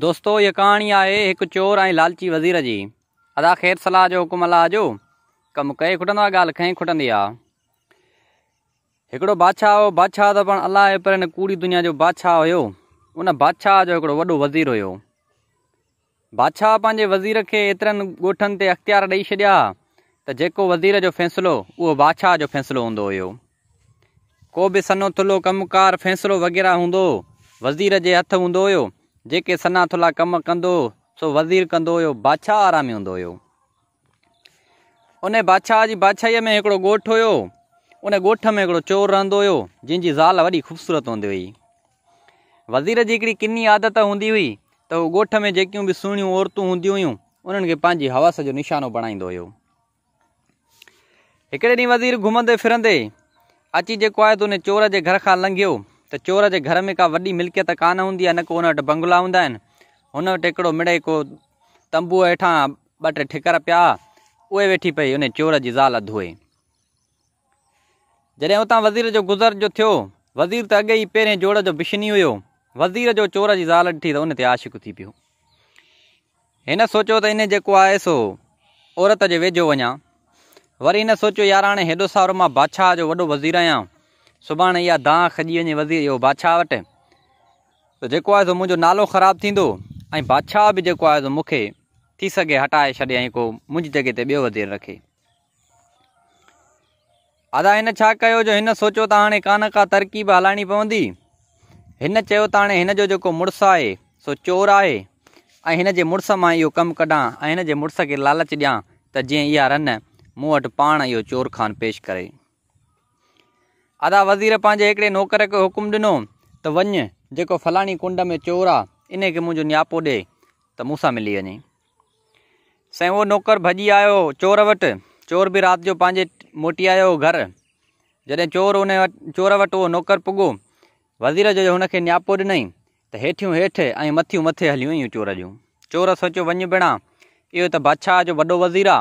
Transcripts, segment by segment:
दोस्तों ये कहानी आहे एक चोर आई लालची वज़ीर जी अदा ख़ैर सलाह जो हुकुम अलाह जो कम कई खुटन गाल कंहिं खुटंदी आहे हिकिड़ो बादशाह हो बादशाह तो पाण अलाह आहे पर कूड़ी दुनिया जो बादशाह हुयो उन बादशाह जो हिकिड़ो वॾो वज़ीर हुयो बादशाह पंहिंजे वज़ीर के एतिरनि गोठन ते अख़्तियार ॾेई छॾिया त जेको वज़ीर जो फैसलो वो बादशाह जो फैसलो हूंदो हुयो को भी सनो थुल्हो कमकार फैसलो वग़ैरह हूंदो वज़ीर जे हथु हूंदो हुयो جی سنا تھولہ کم کم ہو سو وزیر ہو بادشاہ آرام ہوں ہوئے بادشاہ کی بادشاہی میں گوٹ ہو چور رہ ہو جن کی زال وی خوبصورت ہوں ہوئی وزیر کن عادت ہوں ہوئی تو وہ گوٹ میں جکی بھی عورتوں ہوں انی حوس جو نشانہ بنائی ہوئے ڈی وزیر گھومتے فرندے اچھا چور لو تو چور گھر میں کا وی ملکیت کان ہوں نہ کو ان بنگلہ ہوں انٹرو مڑے کو تمبو ویٹاں ٹھیکر پیا اوے ویٹ پئی ان چوری زال دھوئے جدہ وزیر جو گزر جو تھوڑی وزیر تو اگے ہی پہ جور بشنی ہو وزیر جو چور کی زال اٹھی تو انتظار آشق تھی پی سوچو تو ان کو سو عورت جو ویجو وا وی سوچو یار ہاں ایڈو سور بادشاہ جو وزیر آیاں سب یہ دان کجی وجے بادشاہ وٹو نالو خراب تھی بادشاہ بھی سکے ہٹائے چھ کو مجھ جگہ اویلیبل رکھے ادا یہ جو سوچو تا نہ کا ترقی ہلائن پہ مہ چورس میں یہ کم کڈا مڑس کے لالچ ڈیاں تو جی یہ رن موٹ پان یہ چور خان پیش کریں ادا وزیر پانے ایکڑے نوکر کو حکم دنوں تو ون جب فلانی کنڈ میں چور آ ان کے مجھے نیاپو دے تو موسا ملی ون سائیں وہ نوکر بجی آیا چور وٹ چور بھی رات جو موٹیا ہو گھر جدہ چور ان چور وٹ وہ نوکر پگو وزیر جو ان کے نیاپو دن توٹھ ای مت متیں ہل چور چور سوچو ون بڑا یہ تو بادشاہ جو وڈو وزیر آ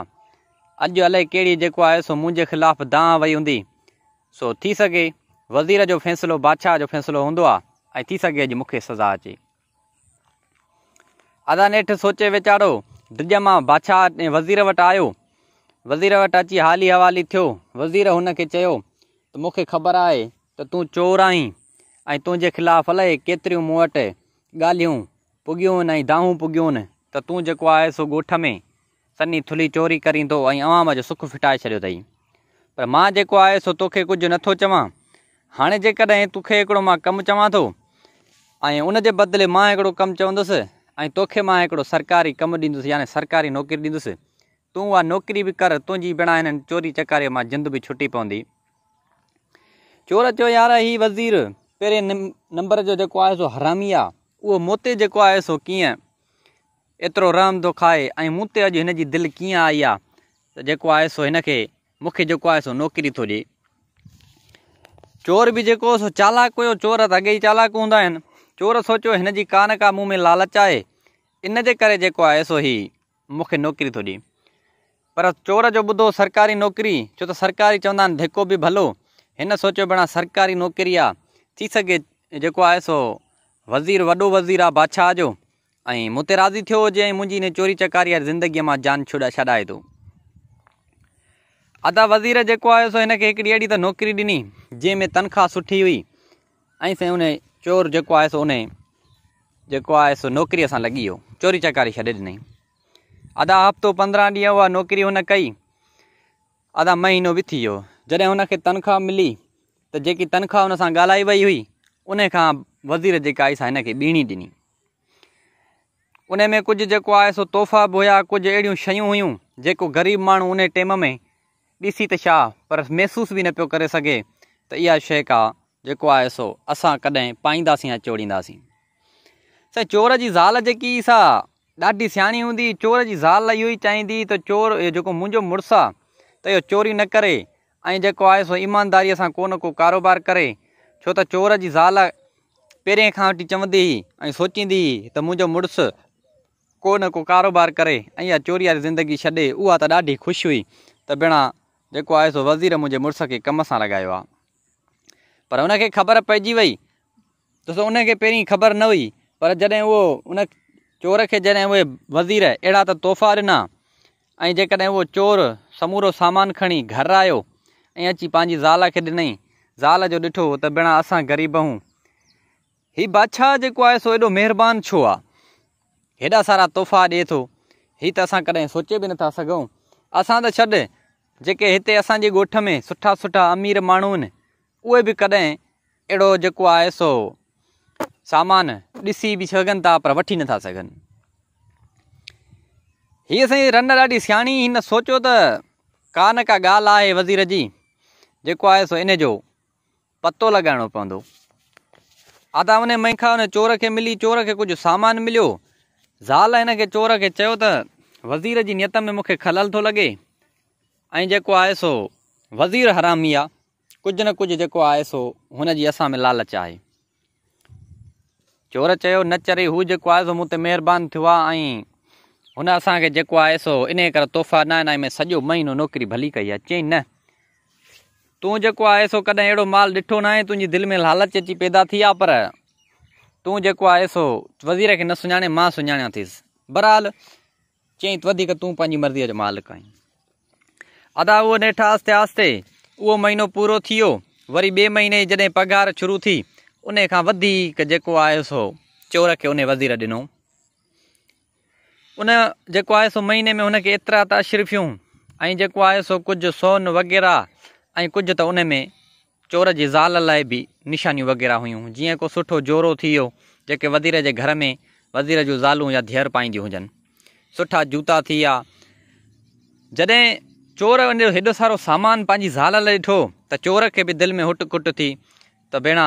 اج الک مجھے خلاف داں وئی ہوں سو تھی سے وزیر جو فیصلوں بادشاہ جو فیصلو ہوں تھی سگے سزا اچان سوچے ویچاروں ڈجما بادشاہ وزیر وٹ آؤ وزیر وٹ ہالی حوالی تھی وزیر ان کے چھوٹے خبر آئی تور آئی اور تجھے خلاف التر گالوں پگی اناؤں پگیوں کو سو گوٹ میں سن تھلی چوری کرد اور عوام جو سکھ فٹائے سڈی تئی پرو آ سو توے کچھ نت چواں ہاں جی تو کم چوا تو ان کے بدلے میں کم چس تھی سرکاری کم ڈس یعنی سرکاری نوکری ڈس تا نوکری بھی کر تھی بھی چوری چکاری میں جد بھی چھٹی پوندی چور چار ہی وزیر پیرے نم نمبر جو حرامی وہ سو کی رحم دکھائے اور دل کیے آئی ہے سو منوس نوکری تو دے چور بھی سو چالاک ہو چور ہی چالاک ہوں چور سوچو ان کی کان کا منہ میں لالچ ہے ان کے سو ہی نوکری تو دے پر چور جو بدھو سرکاری نوکری چھو تو سرکاری چون دیکھو بھی بھلو سوچو بنا سرکاری نوکری آ سکے سو وزیر وزیر آ بادشاہ جو راضی تھوئیں چوری چکاری زندگی میں جان چاہ چائے تو ادا وزیر ایک نوکری ڈینی جی میں تنخواہ سٹھی ہوئی ان چور نوکری سے لگی ہو چوری چکاری چھ دن ادا ہفتوں پندرہ ڈی نوکری آدھا مہینوں بتی ہو جی ان تنخواہ ملی تو جی تنخواہ ان سے گالائی وی ہوئی ان وزیر جیسے بیڑھی ڈنی ان میں کچھ آئے سو تحفہ بھی ہوا کچھ اڑ شو غریب مو ٹائم میں اسی تو پر محسوس بھی نہ پہ سگے تو یہ شے کا سو اصل کد پائیسیں چوڑیدی چور کی زال سا ڈاڑی سیاح ہوں چور کی زال یہ چاہیے تو چور مجھے مڑسا تو یہ چوری نہ کرے کو سو ایمانداری سے کو کاروبار کرے چھو تو چور کی زال پہ چیز سوچی ہوئی تو مجھے مڑس کو کوئی کو کاروبار کرے چوری والی زندگی چڑے وہ خوش ہوئی تو بنا جو سو وزیر مجھے مڑس کے کم سے لگایا پر ان کے خبر پیجی وئی تو سو ان کے پیری خبر نہ ہوئی پر جی وہ ان چور کے جن وہ وزیر اڑا تو تحفہ دنا جی وہ چور سمورہ سامان کھڑی گھر آیا زال کے دنئی ذال جو دھٹو تو بنا اصا غریب ہوں یہ بادشاہ جو سو ایڈو مہربان چھو ایا سارا توحفہ دے تو یہ تو اصا کچھ سوچے بھی نہ سکوں اصا تو چڈ جی اتنے اے گوٹ میں سٹا سٹا امیر مان اے بھی کدیں اڑو ہے سو سامان اسی بھی وی سن ہاں سائی رن اا سیا سوچو تا گال ہے وزیر ہے سو انجو پتہ لگائنو پو مکھا چور مل چور سامان ملو زال چور کے چزیر کی نیت میں من کل تو لگے ऐं जेको आहे सो वज़ीर हरामी आहे कुझु न कुझु जेको आहे सो हुनजी असां में लालच आहे चोर चयो चरे हू जेको आहे सो मूं ते महिरबानी थियो आहे ऐं हुन असांखे जेको आहे सो इन करे तोहफ़ा न ऐं सॼो महीनो नौकिरी भली कई आहे चई न तूं जेको आहे सो कॾहिं अहिड़ो माल ॾिठो न आहे तुंहिंजी दिलि में लालच अची पैदा थी आहे पर तूं जेको आहे सो वज़ीर खे न सुञाणे मां सुञाणा बरहाल चई वधीक तूं पंहिंजी मर्ज़ीअ जो मालिक आई ادا وہ نیٹ آست آستہ وہ مہینہ پورا ویری بے مہینے جدہ پگار شروع تھی انہیں سو چور کے ان وزیر دنوں ان سو مہینے میں ان کے ایتر ترفیوں سو کچھ سو وغیرہ کچھ تو ان میں چور کی زال بھی نشانوں وغیرہ ہوئیں جی جوڑا جو وزیر کے گھر میں وزیر جو زال یا دھیر پائیدی ہوجن سٹا جوتا جد چور ای سارا سامانی زال دوں چور د تھی تو بینا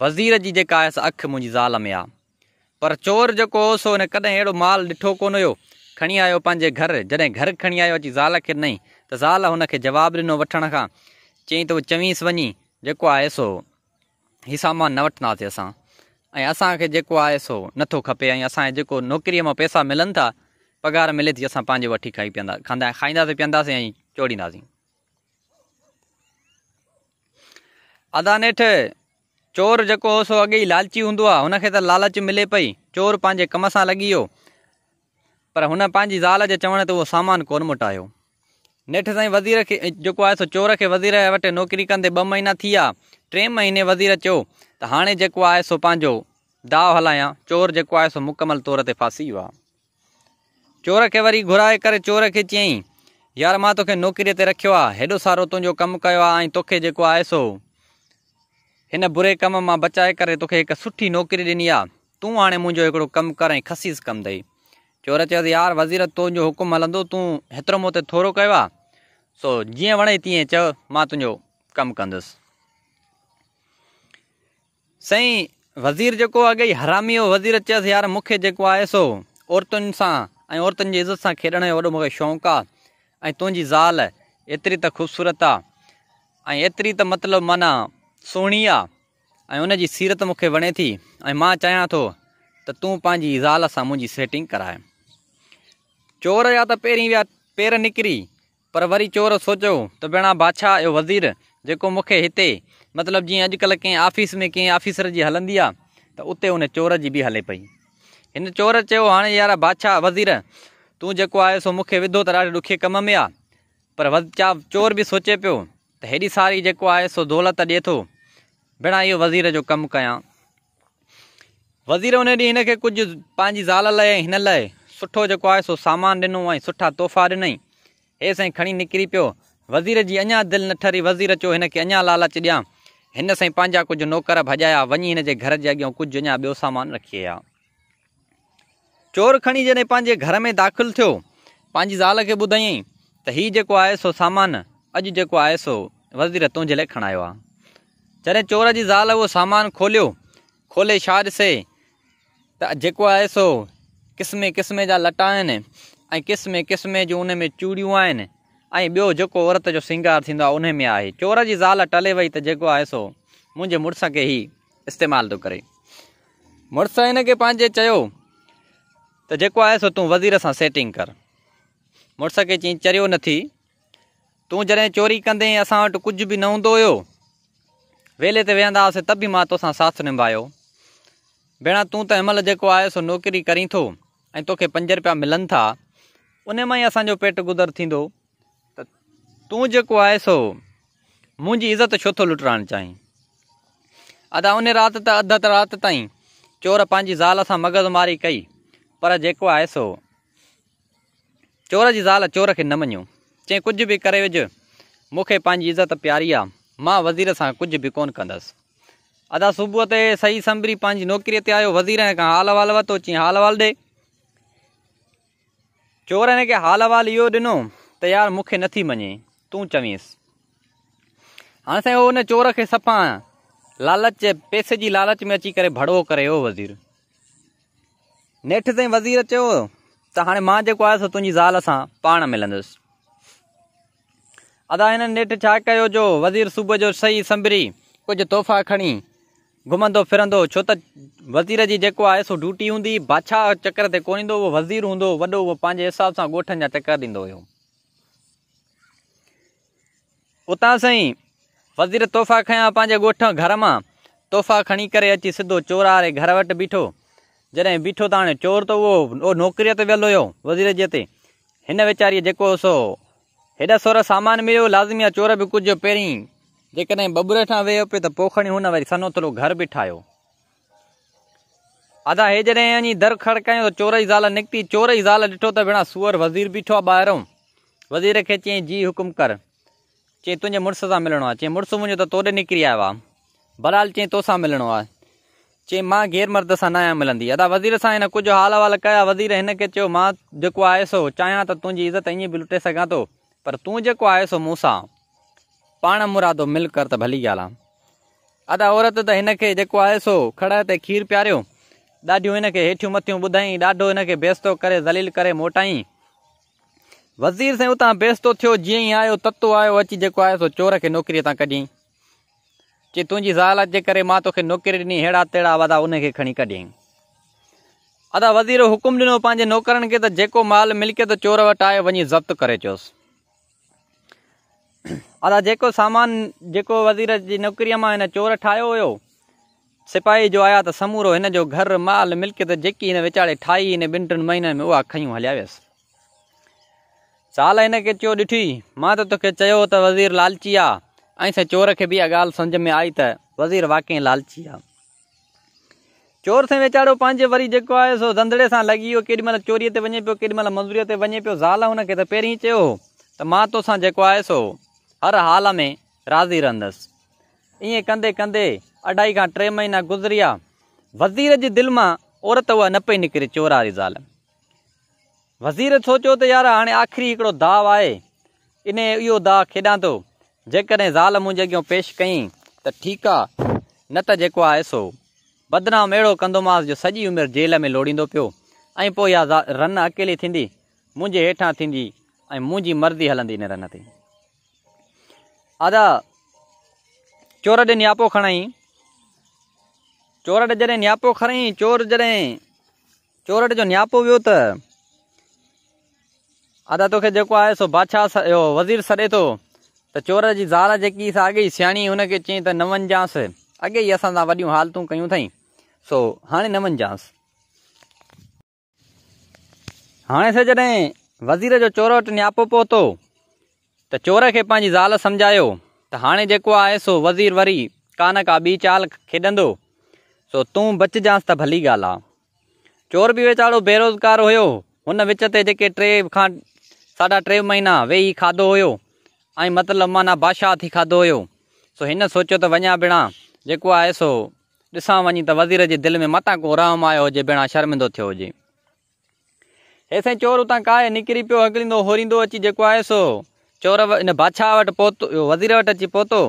وزیر اخ می زال میں آپ چور اڑو مال دوں کھائی آیا گھر جدہ گھر کھائی آیا زال کے نئی تو زال ان کے جواب دنو و چی تو چویں سے ویو ہے سو ہی سامان نہ واسے اِن اصان جو نوکری میں پیسہ ملن تھا پگار ملے تھی ابھی پھر چوڑی ادا نیٹ چور سو اگے ہی لالچی ہوں انہیں تو لالچ ملے پہ چور پانے کم سے لگی ہوی زال کے چوڑی وہ سامان کون مٹا نیٹ تک وزیر چوریر و نوکری کرتے ب مہینہ چھ مہینے وزیر چھوانا داؤ ہلائیں چور مکمل طور سے فاسی ہوا چور کے وی گھرائے چور کے چائیں یار میں نوکری سے رکھا ادو ساروں تک کم کیا سو ان برے کم میں بچائے توکے ایک سٹ نوکری ڈنی ہاں من کم کریں خسیس کم اے چور چار وزیر تمجھے حکم ہلدروں تھوڑا سو جی ون تیے چم کس سہیں وزیر اگے ہی ہرامی ہو وزیر چیز یار سو عورتوں سے اور عورتن کی عزت سے کھیلنے کا شوق آی زال ایتری ت خوبصورت آ مطلب مانا سونی سیرت من وی چاہیں تو تی زال سے میری سیٹنگ کرائے چور یا تو پہن پیر نکری پر وی چور سوچو تو بینا بادشاہ او وزیر جو مطلب جی اج کل آفس میں کئی آفسر کی ہلندی ہے تو اتنے ان چور کی بھی ہلے پی ان چورانے یار بادشاہ وزیر تک آ سو وا دے کم میں آپ چا چور بھی سوچے پی تو ااری دولت دے تو بنا یہ وزیر جو کم کیا وزیر ان ڈی انال سامان ڈنویں سٹا توحفہ دنئی یہ سی کھی نکری پہ وزیر دل ن ٹھری وزیر چوا لالچ ڈیاں ان سائی کچھ نوکر بجایا وی گھر جگہ بہت سامان رکھیے چور کھ جن گھر میں داخل تھوڑی زال کے بدائیں سامان اجوائے سو وزیر تنج لکھ آیا جہاں چور کی زال وہ سامان کھولے کھولے شے تو سو قسم قسم جہ لٹا قسم قسم جن میں چوڑی بوت جو سینگار ان میں آئی چور کی زال ٹلے ویسے مڑس کے ہی استعمال تو کریں مڑسے چ تو سو وزیر سا سیٹنگ کر مٹر سائکل چی چرو نتی تھی جدیں چوری کردے اٹ کچھ بھی نہ ہوں ہوے تھیسے تبھی تا ساتھ نبھاؤ بین تعلق آ سو نوکری کریں تو پوپیا ملن تھا ان میں اب پیٹ گزر تک آ سو مجھے عزت چھو تو لٹرن چاہیں ادا ان رات تد رات تین چور پانچ زال سے مغز ماری کئی پر چوری زال چور منو چی کچھ بھی کرج مخت پیاری آ وزیر سے کچھ بھی کون کرس ادا صبح تھی صحیح سمری نوکری سے آیا وزیر حال حال وتو چی ہال حال دے چوری حال حوال یہ دنوں یار مخت منیں چوئس ہاں سر وہ ان چور سفا لالچ پیسے کی لالچ میں اچھی بڑو کر नेठ ताईं वज़ीर चयो त हाणे मां जेको आहे तुंहिंजी ज़ाल सां पाण मिलंदुसि अदा हिननि नेठ छा कयो जो वज़ीर सुबुह जो सही संभरी कुझु तोहफ़ा खणी घुमंदो फिरंदो छो त वज़ीर जी जेको आहे सो ड्यूटी हूंदी बादशाह चकर ते कोन ईंदो उहो वज़ीर हूंदो वॾो उहो पंहिंजे हिसाब सां ॻोठनि जा चकर ॾींदो हुयो उतां साईं वज़ीर तोहफ़ा खयां पंहिंजे ॻोठ घर मां तोहफ़ा खणी करे अची सिधो चोर घर वटि बीठो جدہ بٹھو تے چور تو وہ نوکری سے ویل ہو وزیر جیتے ہیں ان ویچاری جو سو ایڈا سور سامان ملو لازمی چور بھی کچھ پری جی ببر کھانا وی پہ تو کھڑی ہوں سنو تھرو گھر بٹھاؤ ادا یہ جی درخڑ کر چور کی زال نکتی چور کی زال دور وزیر بٹھو آزیر کے چی جی حکم کر چی تے مرس سے ملوا ہے چی مرس مجھے تو تے نکری آیا بلال چی توسا ملنا ہے چیئیں گھیر مرد سے نہیاں ملندی ادا وزیر سائیں کچھ حال حال کیا وزیر چاہیں تو تُی عزت یہ لوٹے سا تو پر تکو آئے سو موسا پان مراد مل کر تو بھلی گال ہاں ادا عورت ہے ان کے سو کڑتے کھیر پیاروں مت بدائیں ڈاڈو بےستو کر دلیل کرٹائیں وزیر سے اتنا بیست آ تتو آئے سو چور نوکری تا کجیئیں چ تی ز کروکری ڈنی اے تیڑا وادا ان کے ادا وزیر حکم ڈنوے نوکر کے مال ملکیت چور وبت کرو سامان کی جی نوکری میں چورٹھ ہو سپاہی جو آیا تو سمورہ انجو گھر مال ملکیت ویچارے ٹھائی ان بن ٹن مہینوں میں وہ سال ان کے چھیٹر لالچی آ چور سم میں آئی تزیر واقعی لالچی آ چور سے ویچاروں پانچ ویری دندڑے سے لگی ہو چوری وجے پہ کل منظوری وے پہ زال چھ تو تا سو ہر حال میں راضی رہس یہ کرے کندے اڑائی کا ٹے مہینہ گزری وزیر جی دل میں عورت وہ نئی نکرے چوری زال وزیر سوچو تو یار ہاں آخری داؤ ہے انہوں دا کھیا تو جی زال مجھے اگوں پیش کئی تو ٹھیک ہے نا سو بدنام اڑو کندمس جو سجی امریک جیل میں لوڑی پو رن اکیلی مجھے یہٹاں تھینگ مجھے مرضی ہلدی ان رن تھی آدا چور نیاپ کھائی چورٹ جن نیاپو کھئیں چور جدیں چورٹ جو نیاپو وی تا توکو بادشاہ وزیر سڈے تو تو چوری زالی سا اگے ہی سیاح چی تو نہنجاس اگے ہی اصل و حالتوں کیں سو ہاں نہ منجاس ہاں سر جد وزیر چور و نیاپ پہتو توری سمجھایا تو ہاں آئے سو وزیر وی کان کا چال کھیڈ سو تچجائیںس تو بلی گال آ چور بھی ویچاروں بےروزگار ہوتے ساڑھا ٹے مہینہ وے کھادو ہو ऐं मतिलबु माना बादशाह थी खाधो हुयो सो हिन सोचियो त वञा बिणा जेको आहे सो ॾिसां वञी त वज़ीर जे दिलि में मता को राम आयो हुजे बिणा शर्मिंदो थियो हुजे हे साईं चोर हुतां काए निकिरी पियो अॻिड़ींदो होरींदो अची जेको आहे सो चोर इन बादशाह वटि पहुतो वज़ीर वटि अची पहुतो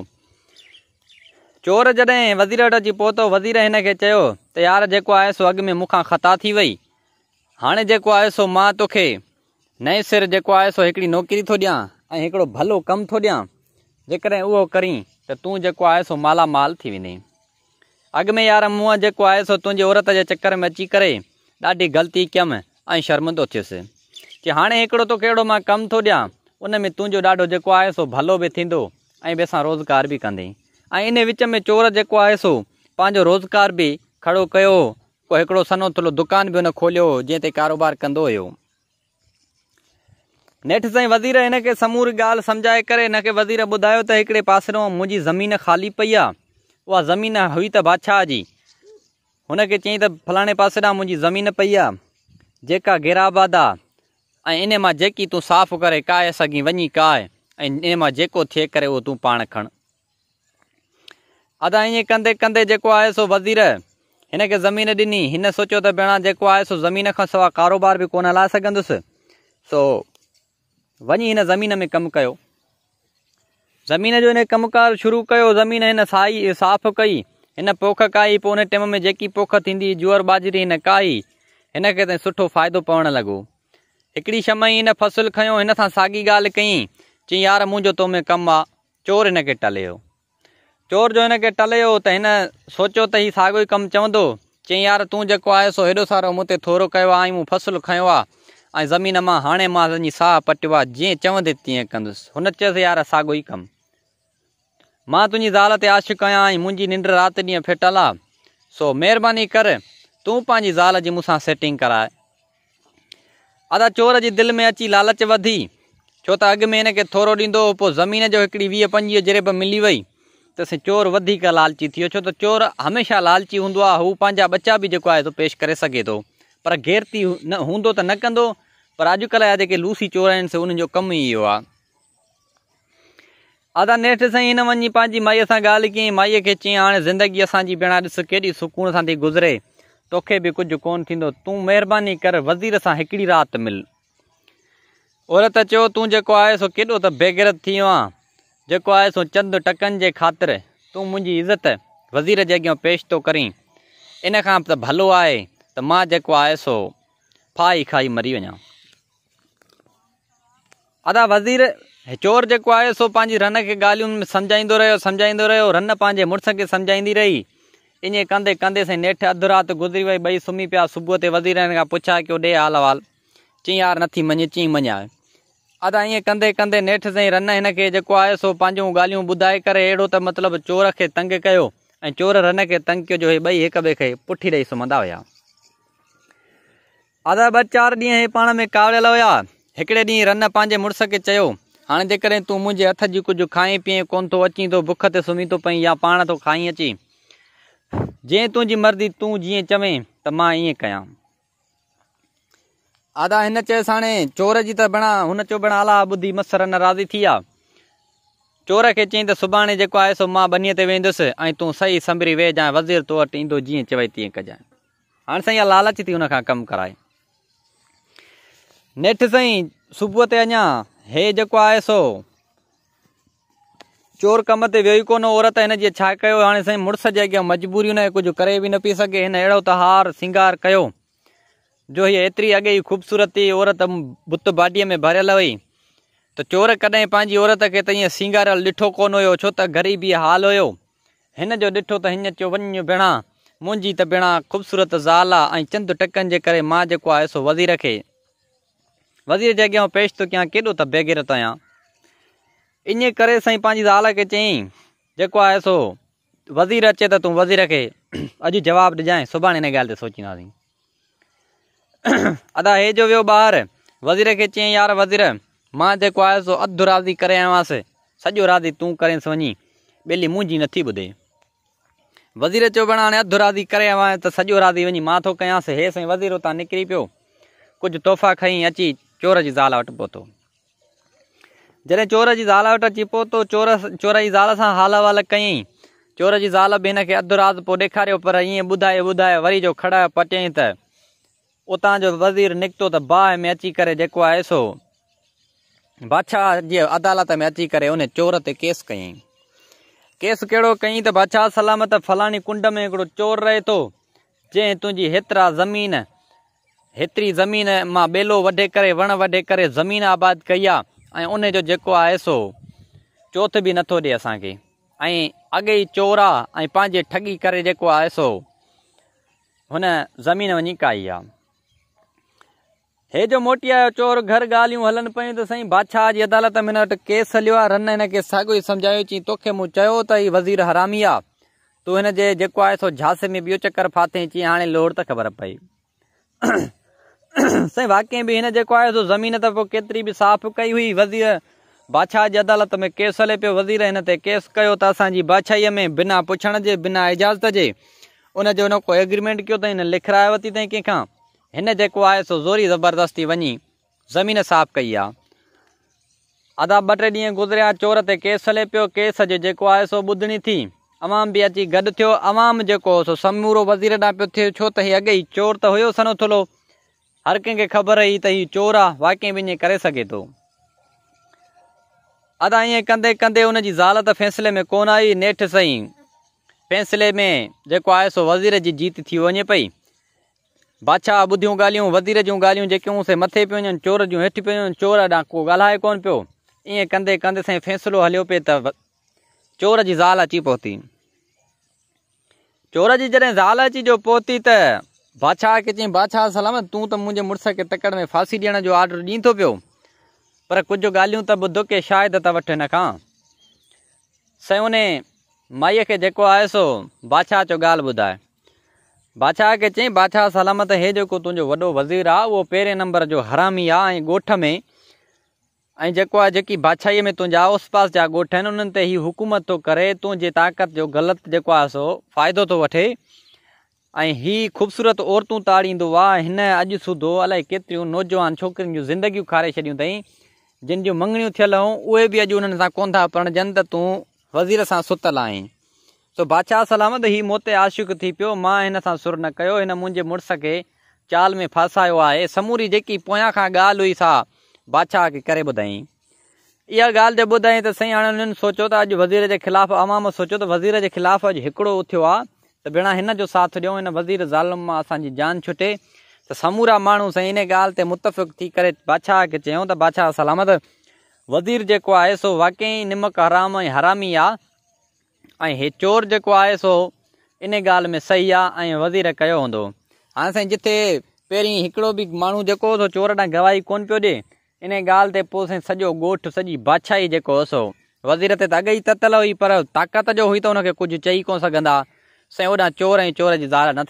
चोर जॾहिं वज़ीर वटि अची पहुतो वज़ीर हिन खे चयो त यार जेको आहे सो अॻु में मूंखां ख़ता थी वई हाणे जेको आहे सो मां तोखे नए सिर जेको आहे सो हिकिड़ी नौकिरी थो ॾियां ایڑھو بھلو کم تو دیا جی وہ کریں تو تک آ سو مالا مال وی اگ میں یار موس تیورت کے چکر میں اچھی ڈاڑی غلطی کیئم اور شرمند تھے کہ ہاں ایک کم تو دیا ان میں تب بھی روزگار بھی کندیں ان وچ میں چورزگار بھی کھڑو کر کوئی ایکڑو سنو تھو دکان بھی ان کھولے جن سے کاروبار کند ہو نیٹ سائی وزیر ان کے سمور گال سمجھائے کر کے وزیر بدھاؤ تو ایکڑے پاسڑا مجھے زمین خالی پی آ زمین ہوئی ت بادشاہ جی ان کے چیز فلانے پاسہ مجھے زمین پئی آ جا گرآباد اِن انکی تاف کر گی ون قائے اینما تھے کرو تا کھ ادا یہ کندے کندے آئے سو وزیر ان کے زمین دینی ان سوچو تک زمین کا سوائے کاروبار بھی کون لائے سو ون ان زمین میں کم کر زمین جو ان کم کار شروع کرم سائی صاف کئی پوکھ کائی پہ ٹائم میں جکی پوکھ تھی جوئر باجری ان کائی ان کے ساتھ فائد پگو ایکڑی چھ می فصل کھوں ان سے ساگی گال کئی چی یار مجھے تمہیں کم آ چور ان کے ٹلے ہو چور جو ان کے ٹلے ہو سوچو تھی ساگ ہی کم چو چار تک آئے سو ایڈو سارا تھوڑا آئی فصل کھو اور زمین میں ہانے میں سا پٹوا جی چوندے تیئیں کرس یار ساگ ہی کم میں تی زال آش کہا میری ننڈ رات دہ فٹل آ سو مہربانی کر تی زالس جی سیٹنگ کرائے ادا چور جی دل میں اچھی لالچ بدی چھو تو اگ میں ان کے تھوڑا ڈیند زمین جو پنوی جرب ملی وی تو چور لالچی چھو تو چور ہمیشہ لالچی ہوں وہ پانچا بچہ بھی پیش کر سکے تو پر گیرتی ہوں تو ند پر اج کل یا لوسی چور انہوں کو کم یہ ادا نیٹ سائی مائی سے گال کیئیں مائی کے چیاں ہاں زندگی بھینا کی سکون سے تھی گُزرے تھی بھی کچھ کون تو مہربانی کر وزیر سے ایکڑی رات مل عورت آ سو کی بے گرط تھی آپ آ چند ٹکن کے خاطر تو مجھے عزت وزیر کے اگ پیش تو کریں ان کا بھلو ہے تو ماں سو فائی کائی مری وجا ادا وزیر چور پانے رن کے گال سمجھائی رہے سمجھائی رہے رن پانے مڑس کے سمجھائی ری یہ کندے کندے سی نیٹ اد رات گزری وی بئی سمیں پہ صبح سے وزیر پوچھا کہ ڈے آل چیئیں یار نئی من چی منا ادا یہ کرے کندے نیٹ سی رن ان کے سوان گال بدھائی کرڑو تو مطلب چورے تنگ کر چور رن کے تنگ کیا جو بئی ایک بھے پٹھی رہی سمندہ ہوا آدا ب چار ڈی یہ پان میں کاڑیل ہوا ایکڑے ڈی رن پانے مڑس کے چڑھے ہاتھ جی کچھ کائیں پیئیں کون تو اچیں تو بکھتے سمیں تو پئیں یا پان تو کھائی اچ جی تھی مرضی تھی جی چمیں تو یہ کیا آدا ان چیس ہاں چور جی تین چو بڑا آلا بدھی مس رن راضی تھی چور کے چی تو سی بنی ویدس سمری وے جائیں وزیر جی چویں تھی کہیں ہاں سائی یہ لالچ تھی انہیں کم کرائے نیٹ سائی صبح سے اچھا یہ سو چور کم سے وہ ہی کون عورت مڑس کے اگیا مجبوریوں نے کچھ کری نہ پہ سکے اڑوں ہار سنگار کیا جو یہ ایتری اگے ہی خوبصورت عورت بت باڈی میں بھر ہوئی تو چور کدیں عورت کے تھیٹو کون ہو غریبی حال ہوی تھی خوبصورت ذالا چند ٹکن کے سو وزی رکھے وزیر کے اگی ہوں پیش تو کیاں کی بے گرت آیا یہ سی زال کے چی وزیر اچے تو وزیر کے اجاب دیں سال سے سوچیں ادا یہ جو وو بار وزیر کے چیئیں یار وزیر ماں ادوراضی کرس سجی راضی تھی کریں بل مجھے نتی بدیں وزیر چو بنا ادھرادی کرے آئے تو سجی رادی مات یہ وزیر اتنا نکری پہ کچھ تحفہ کئی اچھی چور کی جی زال پہتو جی چور کی زال وٹ پہ تو چوری زال سے حال حال کریئیں چور کی جی زال بھی ان کے ادھرا دے پر یہ بدائے بدائے ویری جو کڑا پچی تو اتنا جو وزیر نکتو تو باح میں سو بادشاہ جی ادالت میں اچھی ان چورس کئی کیسے کئی تو بادشاہ سلامت فلانی کنڈ میں چور رے تو جی تیتر زمین ایتری زمین بلو وڈے ون وڈے کرمین آباد کی انجوائے سو چوتھ بھی نتھو دے اصا اگئے ہی چور آج ٹگی کر سو ان زمین وی کئی یہ موٹیا چور گھر گال پڑھیں بادشاہ کی ادالت میں انٹر کیس ہلو رن ان کے ساگوئی سمجھایا چی تھی چی تزیر حرامی توں ان کو سو جھاسے میں بو چکر فاتے چی ہاں لوڑ تب پہ سر واقعی زمین دفعہ کتری بھی صاف کی بادشاہ کی جی عدالت میں کیس ہلے پہ وزیر ان کیس کیا جی بادشاہ میں بنا پوچھنے کے بنا اجازت کے انجو ایگریمینٹ کیا تھی لکھرائے وتی تھی کنکھا ان زوری زبردستی ونی زمین صاف کئی ہے ادا بٹے ڈی گزریا چورس ہلے پہ کیسو ہے سو بدھنی تھی عوام بھی اچھی گد تھو عوام جو سو سمور وزیر نہ پہ چھو تو یہ اگے ہی چور تو ہو سنو تھلو ہر کن خبر رہی تھی چور آ واقع وی کریں سکے تو ادا یہ زال جی تو فیصلے میں کون آئی نیٹ سہی پھیسلے میں کو وزیر کی جی جیت تھی وجے پی بادشاہ بدھ گالوں وزیر جی گال مت پھر چورٹ پہ چور ا کو گالائے کون پیئیں کندے کندے سی فیصلو ہلو پہ تور کی زال اچی پہتی چور کی جد زال پہتی ت بادشاہ کے چی بادشاہ سلامت تجھے مڑس کے تکڑ میں پھانسی دوں آڈر ڈی تو پو پر کچھ گال کہ شاید و سی مائی کے سو بادشاہ چو گال بدائے بادشاہ کے چی بادشاہ سلامت یہ تک وزیر آرے نمبر جو حرامی میں जा ॻोठ आहिनि उन्हनि ते جاوٹ हुकूमत थो करे تو ताक़त जो ग़लति जेको आहे सो फ़ाइदो थो वठे ای خوبصورت عورتوں تاڑی اج سود الوجوان چوک زندگی کار چڑھیں جن جو منگنیا یلوں بھی اج ان کا کون تھا پر جن تزیر سے ستل آئی تو بادشاہ سلامت ہاں موت آشق پیسہ سر نیو مجھے مڑس کے چال میں فسا ہے سموری جیاں کا گال ہوئی سا بادشاہ کی کرے بدائیں یہ گال تو بدائیں سوچوز کے خلاف عوام سوچو تو وزیر کے خلاف ایکڑوں بینر سات دوں وزیر ظالم میں سات جان چھٹے تو سمورا مہنگا سہیں ان گال متفق تھی کرادشاہ چادشاہ سلامت وزیر ہے سو واقعی نمک حرام حرام ہی چور ان گال میں صحیح آزیر کیا ہوں ہاں سائیں جتے پہڑو بھی موسم چور گواہی کون پہ دے ان گال سجی گوٹ ساری بادشاہی جا وزیر تو اگے ہی تتل ہوئی پر طاقت جو ہوئی تو ان کو کچھ چی کون سا سر اوا چور یا چور کی جی دار نہ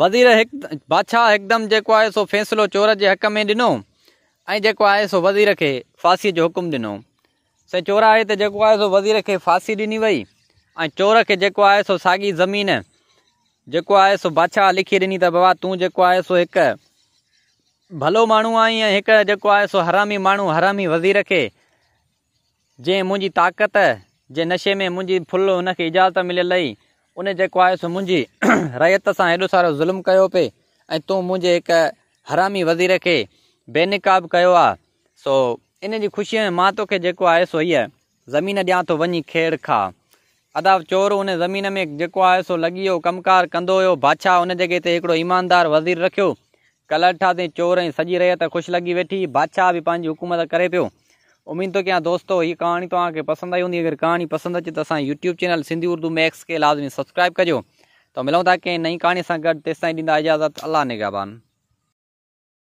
وزیر ایک بادشاہ ایک دم جو ہے سو فیصلوں چور کے حق میں ڈنو ایو وزیر کے فانسی جو حکم دنوں سر چوراہے تک وزیر کے فاسی ڈنی وئی اور چورے ہے سو ساگی زمین بادشاہ لکھی ڈن تھی بابا تک سو ایک بھلو مو آئی ایک سو حرامی مو حرامی وزیر کے جی مجھے طاقت جی نشے میں مجھے فل ان کی اجازت مل ان سو مجھے رعیت سے ایڈو سارا ظلم کیا پے تو تجھے ایک حرامی وزیر کے بے نقاب کیا سو ان خوشی ماں تھی سو یہ زمین دیا تو ون کھیڑ کھا اداب چور ان زمین میں سو لگی ہوم کار کر بادشاہ ان جگہوں ایماندار وزیر رکھو کل چوری سجی رعت خوش لگی ویٹ بادشاہ بھی حکومت کر امید تو کیا دوستو یہ کہانی تو تک پسند آئی ہوں اگر کہانی پسند اچھی تو یوٹیوب چینل سندھی اردو میکس کے لازمی سبسکرائب کجو تو ملتا کہیں نئی کہانی سے گھر تیس تعلیم دینا اجازت اللہ نگہبان